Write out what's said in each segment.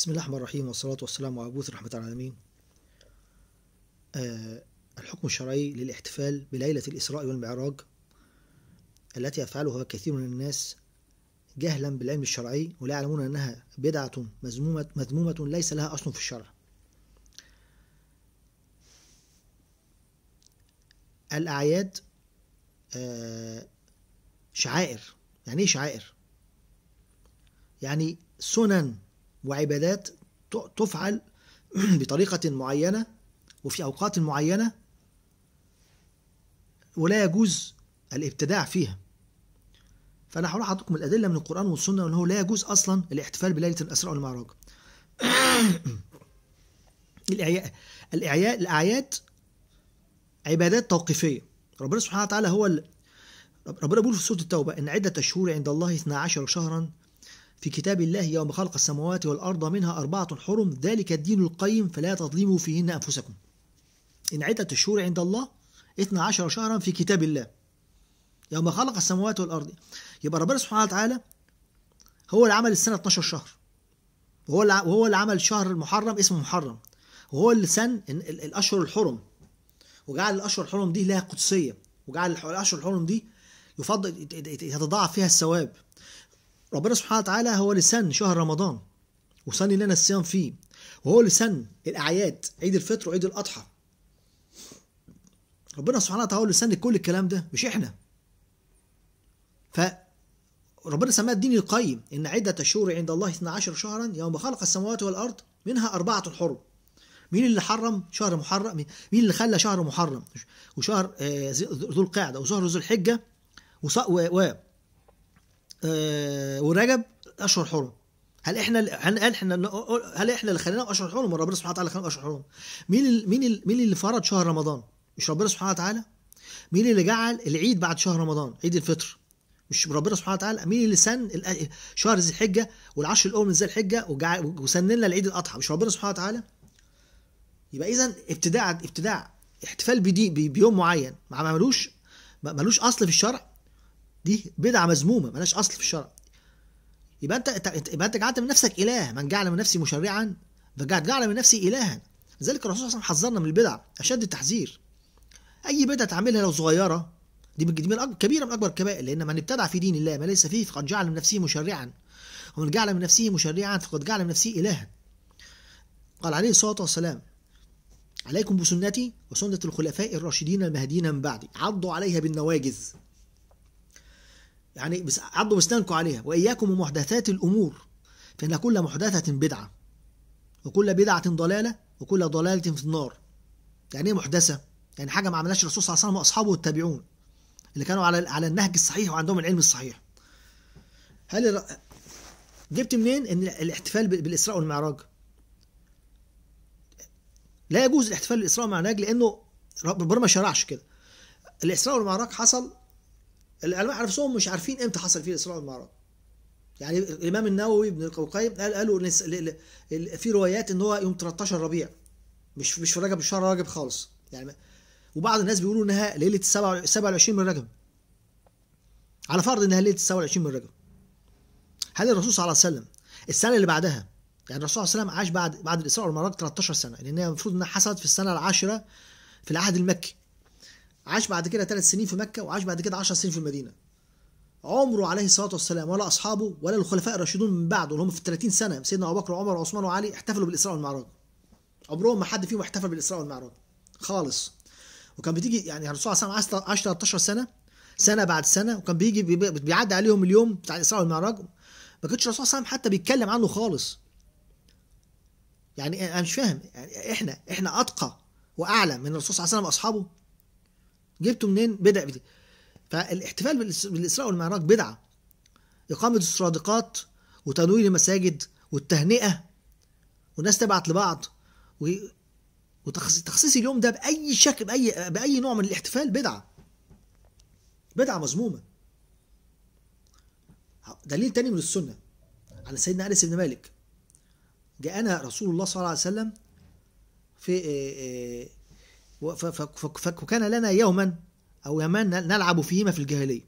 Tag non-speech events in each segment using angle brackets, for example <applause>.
بسم الله الرحمن الرحيم والصلاة والسلام على بوث رحمة العالمين أه الحكم الشرعي للاحتفال بليلة الإسراء والمعراج التي يفعلها كثير من الناس جهلا بالعلم الشرعي ولا يعلمون أنها بدعة مذمومة, مذمومة ليس لها أصل في الشرع الأعياد أه شعائر يعني إيه شعائر؟ يعني سنن وعبادات تفعل <clears throat> بطريقة معينة وفي أوقات معينة ولا يجوز الابتداع فيها فأنا هقول لحضراتكم الأدلة من القرآن والسنة أنه لا يجوز أصلا الاحتفال بليلة الأسراء والمعراج <clears throat> الأعياد الأعياد عبادات توقيفية ربنا سبحانه وتعالى هو ربنا بيقول في سورة التوبة إن عدة الشهور عند الله 12 شهرا في كتاب الله يوم خلق السماوات والأرض منها أربعة حرم ذلك الدين القيم فلا تظلموا فيهن أنفسكم إن عدة الشهور عند الله 12 شهرا في كتاب الله يوم خلق السماوات والأرض يبقى ربنا سبحانه وتعالى هو اللي عمل السنة 12 شهر وهو اللي وهو اللي عمل شهر المحرم اسمه محرم وهو اللي سن الأشهر الحرم وجعل الأشهر الحرم دي لها قدسية وجعل الأشهر الحرم دي يفضل يتضاعف فيها الثواب ربنا سبحانه وتعالى هو لسان شهر رمضان وصلي لنا الصيام فيه وهو لسان الاعياد عيد الفطر وعيد الاضحى ربنا سبحانه وتعالى هو لسان كل الكلام ده مش احنا ف ربنا سماه الدين القيم ان عده الشهور عند الله 12 شهرا يوم خلق السماوات والارض منها اربعه حرم مين اللي حرم شهر محرم مين اللي خلى شهر محرم وشهر آه، ذو القعده وشهر ذو الحجه و آه، ورجب اشهر حرم هل احنا هل احنا هل احنا اللي خليناهم اشهر حرم ولا ربنا سبحانه وتعالى خليناهم اشهر حرم مين مين مين اللي فرض شهر رمضان مش ربنا سبحانه وتعالى مين اللي جعل العيد بعد شهر رمضان عيد الفطر مش ربنا سبحانه وتعالى مين اللي سن شهر ذي الحجه والعشر الاول من ذي الحجه وسن لنا العيد الاضحى مش ربنا سبحانه وتعالى يبقى اذا ابتداع ابتداع احتفال بدي بيوم معين ما عملوش ملوش اصل في الشرع دي بدعه مذمومه ملهاش اصل في الشرع يبقى انت يبقى انت جعلت من نفسك اله من جعل من نفسي مشرعا فقد جعل من نفسي الها لذلك الرسول صلى الله عليه وسلم حذرنا من البدع اشد التحذير اي بدعه تعملها لو صغيره دي من من كبيره من اكبر الكبائر لان من ابتدع في دين الله ما ليس فيه فقد جعل من نفسه مشرعا ومن جعل من نفسه مشرعا فقد جعل من نفسه الها قال عليه الصلاه والسلام عليكم بسنتي وسنه الخلفاء الراشدين المهديين من بعدي عضوا عليها بالنواجذ يعني بس عضوا بسنانكم عليها وإياكم ومحدثات الأمور فإن كل محدثة بدعة وكل بدعة ضلالة وكل ضلالة في النار يعني إيه محدثة؟ يعني حاجة ما عملهاش الرسول صلى الله عليه وسلم وأصحابه والتابعون اللي كانوا على على النهج الصحيح وعندهم العلم الصحيح هل جبت منين ان الاحتفال بالاسراء والمعراج لا يجوز الاحتفال بالاسراء والمعراج لانه ربنا ما شرعش كده الاسراء والمعراج حصل العلماء نفسهم مش عارفين امتى حصل فيه الاسراء والمعراج يعني الامام النووي ابن القيم قال قالوا في روايات ان هو يوم 13 ربيع مش مش في رجب شهر رجب خالص يعني وبعض الناس بيقولوا انها ليله 27 من رجب على فرض انها ليله 27 من رجب هل الرسول صلى الله عليه وسلم السنه اللي بعدها يعني الرسول صلى الله عليه وسلم عاش بعد بعد الاسراء والمعراج 13 سنه لان هي المفروض انها حصلت في السنه العاشره في العهد المكي عاش بعد كده ثلاث سنين في مكة وعاش بعد كده 10 سنين في المدينة عمره عليه الصلاة والسلام ولا أصحابه ولا الخلفاء الراشدون من بعده اللي هم في 30 سنة سيدنا أبو بكر وعمر وعثمان وعلي احتفلوا بالإسراء والمعراج عمرهم ما حد فيهم احتفل بالإسراء والمعراج خالص وكان بتيجي يعني الرسول صلى الله عليه وسلم عاش 13 سنة سنة بعد سنة وكان بيجي بيعدي عليهم اليوم بتاع الإسراء والمعراج ما كانش الرسول صلى الله عليه وسلم حتى بيتكلم عنه خالص يعني أنا مش فاهم يعني إحنا إحنا أتقى وأعلى من الرسول صلى الله عليه وسلم وأصحابه جبته منين بدع بدي فالاحتفال بالاسراء والمعراج بدعه اقامه الصادقات وتنوير المساجد والتهنئه والناس تبعت لبعض وتخصيص اليوم ده باي شكل باي باي نوع من الاحتفال بدعه بدعه مذمومه دليل تاني من السنه على سيدنا انس بن مالك جاءنا رسول الله صلى الله عليه وسلم في آه، آه، فكان لنا يوما أو يومان نلعب فيهما في الجاهلية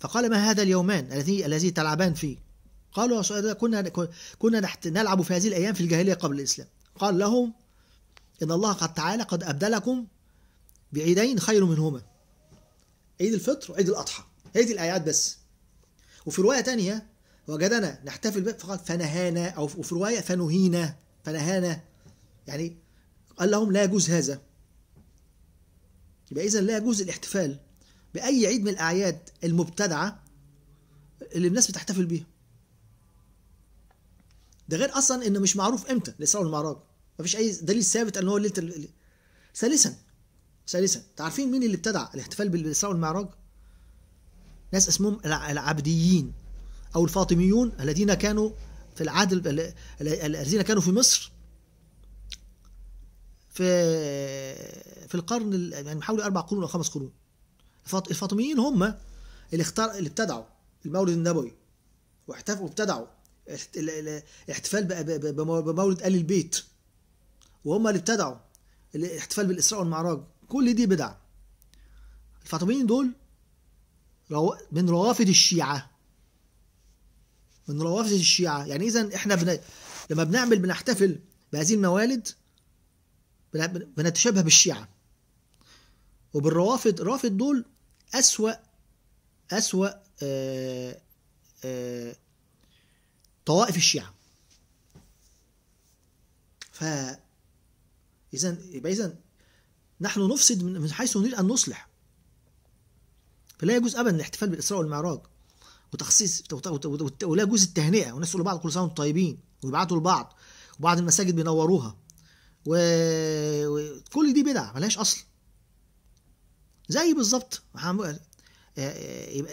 فقال ما هذا اليومان الذي الذي تلعبان فيه قالوا كنا كنا نلعب في هذه الأيام في الجاهلية قبل الإسلام قال لهم إن الله قد تعالى قد أبدلكم بعيدين خير منهما عيد الفطر وعيد الأضحى هذه الآيات بس وفي رواية تانية وجدنا نحتفل به فقال فنهانا أو في رواية فنهينا فنهانا يعني قال لهم لا يجوز هذا يبقى إذا لا يجوز الاحتفال بأي عيد من الأعياد المبتدعة اللي الناس بتحتفل بيها ده غير أصلا إنه مش معروف إمتى الإسراء والمعراج مفيش أي دليل ثابت إن هو ليلة ال... ثالثا ثالثا تعرفين مين اللي ابتدع الاحتفال بالإسراء والمعراج؟ ناس اسمهم العبديين أو الفاطميون الذين كانوا في العهد الذين كانوا في مصر في في القرن يعني حوالي اربع قرون او خمس قرون الفاطميين هم اللي اختار اللي ابتدعوا المولد النبوي واحتفوا وابتدعوا الاحتفال بمولد ال البيت وهم اللي ابتدعوا الاحتفال بالاسراء والمعراج كل دي بدع الفاطميين دول من روافد الشيعه من روافد الشيعه يعني اذا احنا بن... لما بنعمل بنحتفل بهذه الموالد بنتشابه بالشيعه وبالروافد الروافد دول أسوأ أسوأ آآ آه، آآ آه، طوائف الشيعة ف إذا يبقى إذا نحن نفسد من حيث نريد أن نصلح فلا يجوز أبدا الاحتفال بالإسراء والمعراج وتخصيص ولا يجوز التهنئة والناس تقول لبعض كل سنة وأنتم طيبين ويبعتوا لبعض وبعض المساجد بينوروها وكل دي بدع ملهاش أصل زي بالظبط آه، آه،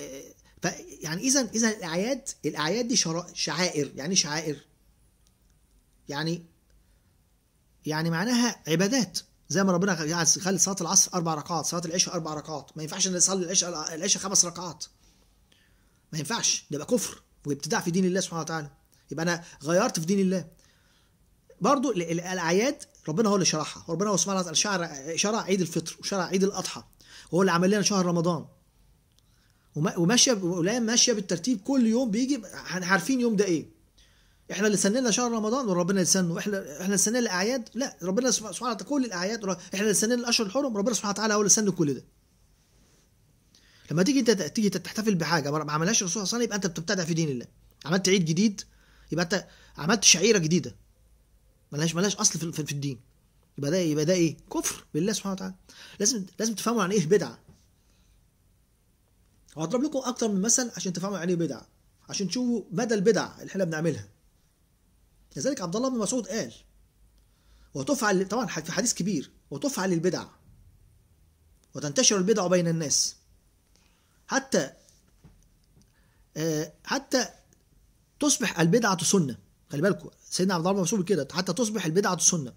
آه، يعني اذا اذا الاعياد الاعياد دي شعائر يعني شعائر يعني يعني معناها عبادات زي ما ربنا يعني خلي صلاه العصر اربع ركعات صلاه العشاء اربع ركعات ما ينفعش نصلي العشاء العشاء خمس ركعات ما ينفعش ده يبقى كفر وابتداع في دين الله سبحانه وتعالى يبقى انا غيرت في دين الله برضو الاعياد ربنا هو اللي شرحها ربنا هو سبحانه وتعالى شرع عيد الفطر وشرع عيد الاضحى هو اللي عمل لنا شهر رمضان وماشيه ولايه ماشيه بالترتيب كل يوم بيجي عارفين يوم ده ايه احنا اللي سنينا شهر رمضان وربنا يسنه احنا احنا سنينا الاعياد لا ربنا سبحانه وتعالى كل الاعياد احنا اللي سنينا الاشهر الحرم ربنا سبحانه وتعالى هو اللي سن كل ده لما تيجي انت تيجي تحتفل بحاجه ما عملهاش الرسول صلى الله عليه وسلم يبقى انت بتبتدع في دين الله عملت عيد جديد يبقى انت عملت شعيره جديده ملهاش ملهاش اصل في الدين يبقى ده يبقى ده ايه كفر بالله سبحانه وتعالى لازم لازم تفهموا يعني ايه بدعه وهضرب لكم اكتر من مثل عشان تفهموا يعني ايه بدعه عشان تشوفوا مدى البدع اللي احنا بنعملها لذلك عبد الله بن مسعود قال وتفعل طبعا في حديث كبير وتفعل البدع وتنتشر البدع بين الناس حتى آه، حتى تصبح البدعة سنة خلي بالكم سيدنا عبد الله بن مسعود كده حتى تصبح البدعة سنة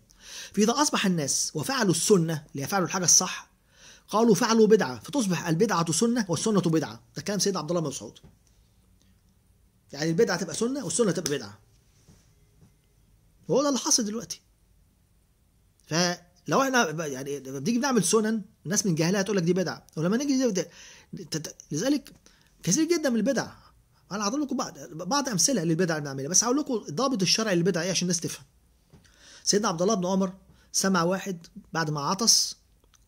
فإذا أصبح الناس وفعلوا السنة اللي فعلوا الحاجة الصح قالوا فعلوا بدعة فتصبح البدعة سنة والسنة بدعة ده كلام سيدنا عبد الله بن مسعود يعني البدعة تبقى سنة والسنة تبقى بدعة وهو ده اللي حصل دلوقتي فلو احنا يعني لما بنيجي بنعمل سنن الناس من جهلها تقول لك دي بدعة ولما نيجي لذلك كثير جدا من البدع انا هضرب لكم بعض بعض امثله للبدع اللي بنعملها بس هقول لكم الضابط الشرعي للبدع ايه عشان الناس تفهم سيدنا عبد الله بن عمر سمع واحد بعد ما عطس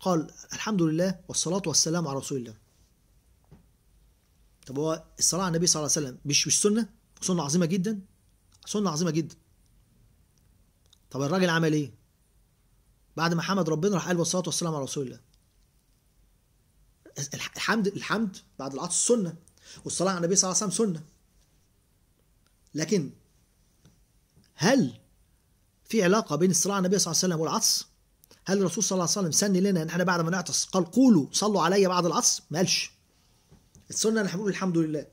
قال الحمد لله والصلاة والسلام على رسول الله طب هو الصلاة على النبي صلى الله عليه وسلم مش مش سنة سنة عظيمة جدا سنة عظيمة جدا طب الراجل عمل ايه بعد ما حمد ربنا راح قال والصلاة والسلام على رسول الله الحمد الحمد بعد العطس سنة والصلاة على النبي صلى الله عليه وسلم سنة لكن هل في علاقه بين الصلاه على النبي صلى الله عليه وسلم والعطس هل الرسول صلى الله عليه وسلم سن لنا ان احنا بعد ما نعطس قال قولوا صلوا علي بعد العطس ما قالش السنه نحن بنقول الحمد لله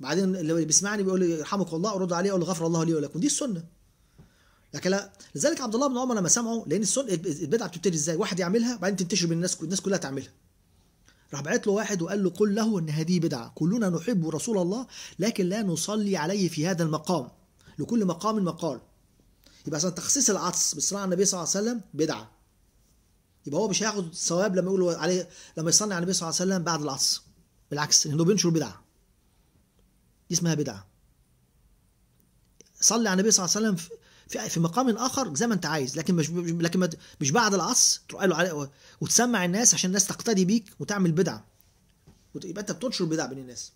بعدين اللي بيسمعني بيقول لي يرحمك الله ارد عليه اقول غفر الله لي ولكم دي السنه لكن لا لذلك عبد الله بن عمر لما سمعه لان السنه البدعه بتبتدي ازاي واحد يعملها بعدين تنتشر بين الناس الناس كلها تعملها راح بعت له واحد وقال له قل له ان هذه بدعه كلنا نحب رسول الله لكن لا نصلي عليه في هذا المقام لكل مقام مقال يبقى عشان تخصيص العطس بالصلاه على النبي صلى الله عليه وسلم بدعه يبقى هو مش هياخد ثواب لما يقول عليه لما يصلي على النبي صلى الله عليه وسلم بعد العطس بالعكس هو بينشر بدعه دي اسمها بدعه صلي على النبي صلى الله عليه وسلم في في مقام اخر زي ما انت عايز لكن مش لكن مش بعد العص تروح له عليه وتسمع الناس عشان الناس تقتدي بيك وتعمل بدعه يبقى انت بتنشر بدعه بين الناس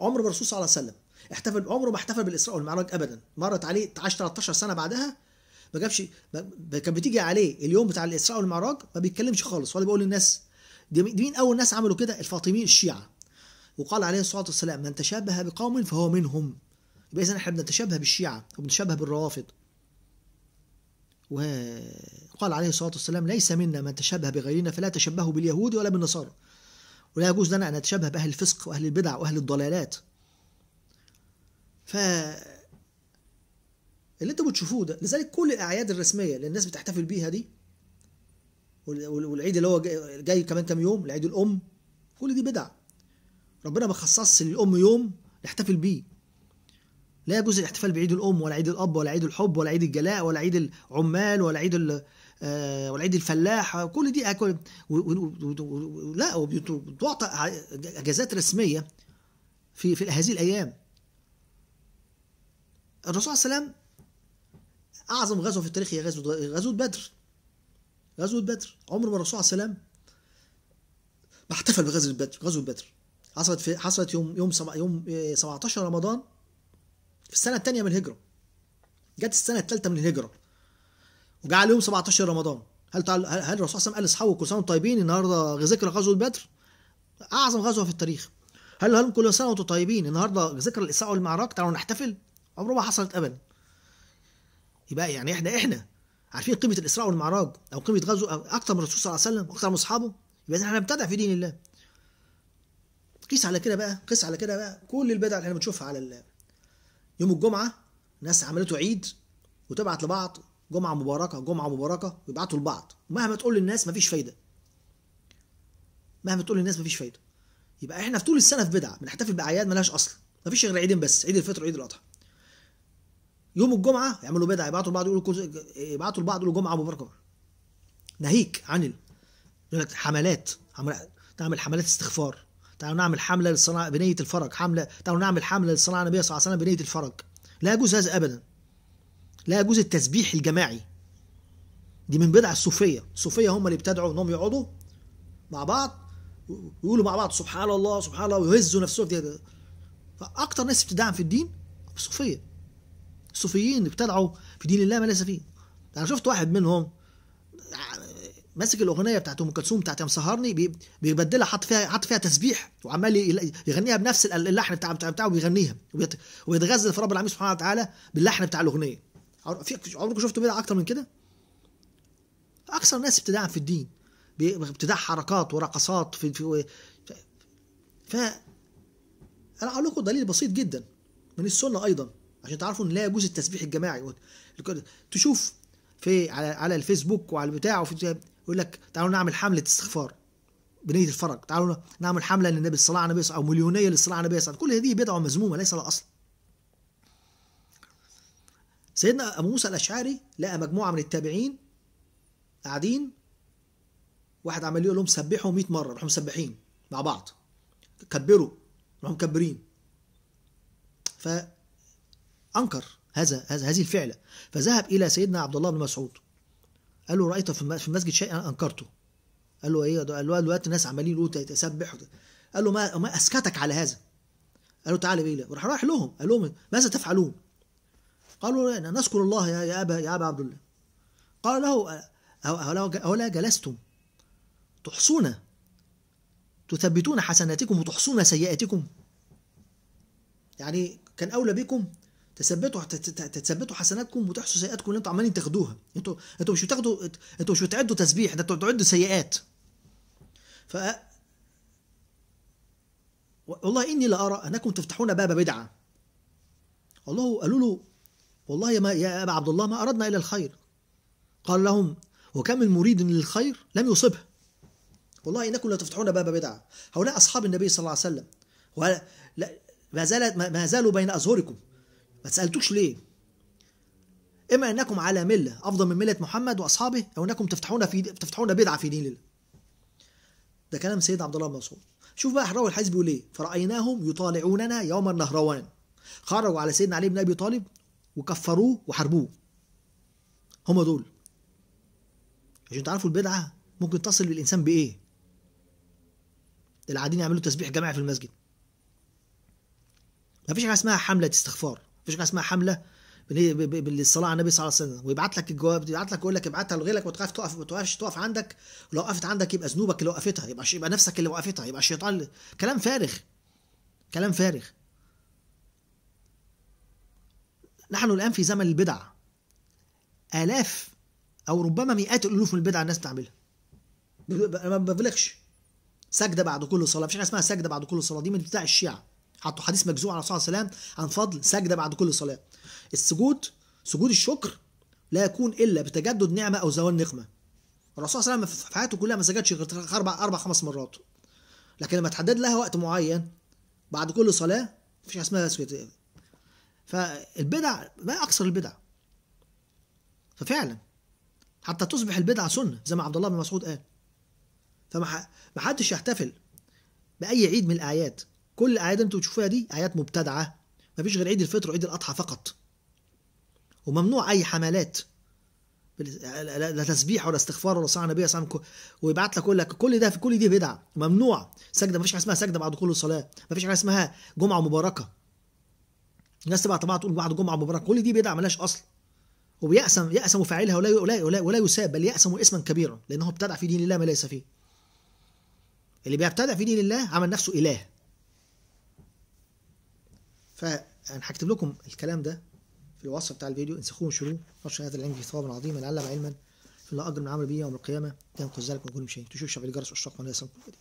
عمر الرسول صلى الله عليه وسلم احتفل عمره ما احتفل بالاسراء والمعراج ابدا مرت عليه عاش 13 سنه بعدها ما جابش ما كان بتيجي عليه اليوم بتاع الاسراء والمعراج ما بيتكلمش خالص ولا بيقول للناس دي مين اول ناس عملوا كده الفاطميين الشيعه وقال عليه الصلاه والسلام من تشابه بقوم فهو منهم يبقى اذا احنا بنتشابه بالشيعه وبنتشابه بالروافض وقال عليه الصلاه والسلام ليس منا من تشابه بغيرنا فلا تشبهوا باليهود ولا بالنصارى ولا يجوز لنا ان نتشابه باهل الفسق واهل البدع واهل الضلالات ف اللي انتوا بتشوفوه ده لذلك كل الاعياد الرسميه اللي الناس بتحتفل بيها دي والعيد اللي هو جاي, كمان كام يوم العيد الام كل دي بدع ربنا ما خصصش للام يوم نحتفل بيه لا يجوز الاحتفال بعيد الام ولا عيد الاب ولا عيد الحب ولا عيد الجلاء ولا عيد العمال ولا عيد آه، ولا عيد الفلاح كل دي أكل لا وبتعطى اجازات رسميه في في هذه الايام الرسول عليه وسلم اعظم غزوه في التاريخ هي غزوه غزوه بدر غزوه بدر عمر ما الرسول عليه الله ما احتفل بغزوه بدر غزوه بدر حصلت في حصلت يوم يوم سبع يوم 17 آه، رمضان في السنه الثانيه من الهجره جت السنه الثالثه من الهجره وجاء على يوم 17 رمضان هل تعال... هل الرسول صلى الله عليه وسلم قال لاصحابه كل سنه وانتم طيبين النهارده ذكرى غزوه بدر اعظم غزوه في التاريخ هل لهم كل سنه وانتم طيبين النهارده ذكرى الاسراء والمعراج تعالوا نحتفل عمره ما حصلت ابدا يبقى يعني احنا احنا عارفين قيمه الاسراء والمعراج او قيمه غزو اكثر من الرسول صلى الله عليه وسلم واكثر من اصحابه يبقى احنا بنبتدع في دين الله قيس على كده بقى قيس على كده بقى كل البدع اللي احنا بنشوفها على يوم الجمعه ناس عملته عيد وتبعت لبعض جمعه مباركه جمعه مباركه ويبعتوا لبعض مهما تقول للناس مفيش فايده مهما تقول للناس مفيش فايده يبقى احنا في طول السنه في بدعه بنحتفل باعياد ملهاش اصل مفيش غير عيدين بس عيد الفطر وعيد الاضحى يوم الجمعه يعملوا بدعه يبعتوا لبعض يقولوا كوز... يبعتوا لبعض يقولوا جمعه مباركه ناهيك عن ال... يقول لك حملات تعمل حملات استغفار تعالوا نعمل حمله للصناعه بنيه الفرج حمله تعالوا نعمل حمله للصناعه النبي صلى الله عليه وسلم بنيه الفرج لا يجوز هذا ابدا لا يجوز التسبيح الجماعي دي من بدع الصوفيه الصوفيه هم اللي ابتدعوا انهم يقعدوا مع بعض ويقولوا مع بعض سبحان الله سبحان الله ويهزوا نفسهم اكتر ناس بتدعم في الدين الصوفيه صوفيين ابتدعوا في دين الله ما ليس فيه انا شفت واحد منهم ماسك الاغنيه بتاعت ام كلثوم بتاعت يا مسهرني بيبدلها حط فيها حط فيها تسبيح وعمال يغنيها بنفس اللحن بتاع بتاع بتاعه بيغنيها ويتغزل في رب العالمين سبحانه وتعالى باللحن بتاع الاغنيه عمركم شفتوا بدع اكتر من كده؟ اكثر الناس ابتداعا في الدين ابتداع حركات ورقصات في, في ف انا اقول لكم دليل بسيط جدا من السنه ايضا عشان تعرفوا ان لا يجوز التسبيح الجماعي تشوف في على على الفيسبوك وعلى البتاع وفي يقول لك تعالوا نعمل حمله استغفار بنيه الفرج تعالوا نعمل حمله للنبي الصلاه على النبي او مليونيه للصلاه على النبي صلى كل هذه بدعه مذمومه ليس لها اصل سيدنا ابو موسى الاشعري لقى مجموعه من التابعين قاعدين واحد عمال يقول لهم سبحوا 100 مره راحوا مسبحين مع بعض كبروا راحوا مكبرين ف أنكر هذا هذه الفعلة فذهب إلى سيدنا عبد الله بن مسعود قال له رأيت في المسجد شيئا أنكرته قال له إيه قال له دلوقتي الناس عمالين يقولوا تسبح قال له ما ما أسكتك على هذا قال له تعالى بيه راح رايح لهم قال لهم ماذا تفعلون قالوا نذكر الله يا أبا يا أبا عبد الله قال له أولا أه، أه، أه، جلستم تحصون تثبتون حسناتكم وتحصون سيئاتكم يعني كان أولى بكم تثبتوا تثبتوا حسناتكم وتحصوا سيئاتكم اللي انتوا عمالين تاخدوها انتوا انتوا مش بتاخدوا انتوا مش بتعدوا تسبيح ده انتوا بتعدوا سيئات ف والله اني لارى انكم تفتحون باب بدعه الله قالوا له والله يا, ما يا ابا عبد الله ما اردنا الا الخير قال لهم وكم من مريد للخير لم يصبه والله انكم لتفتحون باب بدعه هؤلاء اصحاب النبي صلى الله عليه وسلم ولا ما زالت ما زالوا بين ازهركم ما تسألتوش ليه إما أنكم على ملة أفضل من ملة محمد وأصحابه أو أنكم تفتحون في تفتحون بدعة في دين الله ده كلام سيد عبد الله بن مسعود شوف بقى راوي الحديث بيقول ايه فرأيناهم يطالعوننا يوم النهروان خرجوا على سيدنا علي بن ابي طالب وكفروه وحاربوه هم دول عشان تعرفوا البدعه ممكن تصل بالانسان بايه اللي قاعدين يعملوا تسبيح جماعي في المسجد مفيش حاجه اسمها حمله استغفار مفيش حاجه اسمها حمله بالصلاه على النبي صلى الله عليه وسلم ويبعت لك الجواب يبعت لك يقول لك ابعتها لغيرك وتخاف تقف ما تقفش تقف عندك ولو وقفت عندك يبقى ذنوبك اللي وقفتها يبقى يبقى نفسك اللي وقفتها يبقى الشيطان اللي... كلام فارغ كلام فارغ نحن الان في زمن البدع الاف او ربما مئات الالوف من البدع الناس بتعملها ما ببلغش سجده بعد كل صلاه مفيش حاجه اسمها سجده بعد كل صلاه دي من بتاع الشيعه حطوا حديث مجزوع على الرسول صلى الله عليه وسلم عن فضل سجده بعد كل صلاه السجود سجود الشكر لا يكون الا بتجدد نعمه او زوال نقمه الرسول صلى الله عليه وسلم في حياته كلها ما سجدش غير اربع اربع خمس مرات لكن لما تحدد لها وقت معين بعد كل صلاه مفيش حاجه اسمها سجود فالبدع ما اكثر البدع ففعلا حتى تصبح البدعه سنه زي ما عبد الله بن مسعود قال فما حدش يحتفل باي عيد من الاعياد كل اللي انتوا بتشوفوها دي اعياد مبتدعه مفيش غير عيد الفطر وعيد الاضحى فقط وممنوع اي حملات لا تسبيح ولا استغفار ولا صلاه على النبي صلى الله عليه وسلم ويبعت لك يقول لك كل ده في كل دي بدعه ممنوع سجده مفيش حاجه اسمها سجده بعد كل صلاه مفيش حاجه اسمها جمعه مباركه الناس تبقى طبعا تقول بعد جمعه مباركه كل دي بدعه ملهاش اصل وبيأسم يأسم فاعلها ولا ولا ولا, ولا يساب بل يأسم اسما كبيرا لانه ابتدع في دين الله ما ليس فيه اللي بيبتدع في دين الله عمل نفسه اله فانا هكتب لكم الكلام ده في الوصف بتاع الفيديو انسخوه وانشروه نشر هذا العلم في ثواب عظيم من علم علما فلا اجر من عمل به يوم القيامه ينقذ ذلك من كل شيء تشوف شعب الجرس من وليس كل